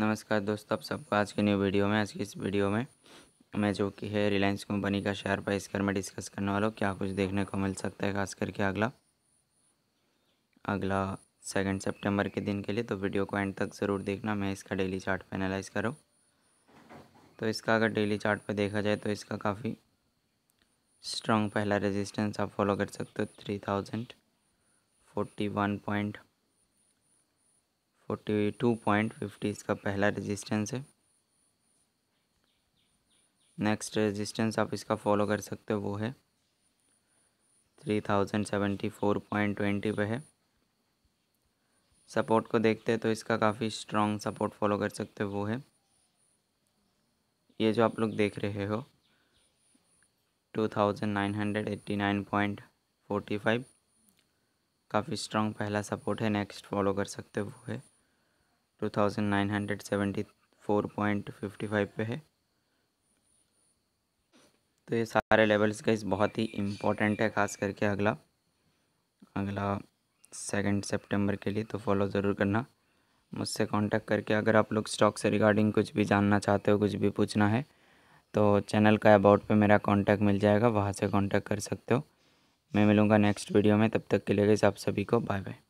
नमस्कार दोस्तों आप सबको आज के न्यू वीडियो में आज की इस वीडियो में मैं जो कि है रिलायंस कंपनी का शेयर प्राइस कर मैं डिस्कस करने वाला हूँ क्या कुछ देखने को मिल सकता है खास करके अगला अगला सेकेंड सितंबर के दिन के लिए तो वीडियो को एंड तक ज़रूर देखना मैं इसका डेली चार्ट पर एनालाइज करूँ तो इसका अगर डेली चार्ट पर देखा जाए तो इसका काफ़ी स्ट्रॉन्ग पहला रेजिस्टेंस आप फॉलो कर सकते हो three thousand forty one point forty two point fifty इसका पहला रेजिस्टेंस है नेक्स्ट रेजिस्टेंस आप इसका फॉलो कर सकते हो वो है three thousand seventy four point twenty पे है सपोर्ट को देखते हैं तो इसका काफ़ी स्ट्रॉन्ग सपोर्ट फॉलो कर सकते हो वो है ये जो आप लोग देख रहे हो two thousand nine hundred eighty nine point forty five काफ़ी स्ट्रॉन्ग पहला सपोर्ट है नेक्स्ट फॉलो कर सकते हो वो है two thousand nine hundred seventy four point fifty five पे है तो ये सारे लेवल्स का इस बहुत ही इम्पोर्टेंट है ख़ास करके अगला अगला सेकेंड सितंबर के लिए तो फॉलो ज़रूर करना मुझसे कांटेक्ट करके अगर आप लोग स्टॉक से रिगार्डिंग कुछ भी जानना चाहते हो कुछ भी पूछना है तो चैनल का अबाउट पे मेरा कांटेक्ट मिल जाएगा वहाँ से कांटेक्ट कर सकते हो मैं मिलूँगा नेक्स्ट वीडियो में तब तक के लिए आप सभी को बाय बाय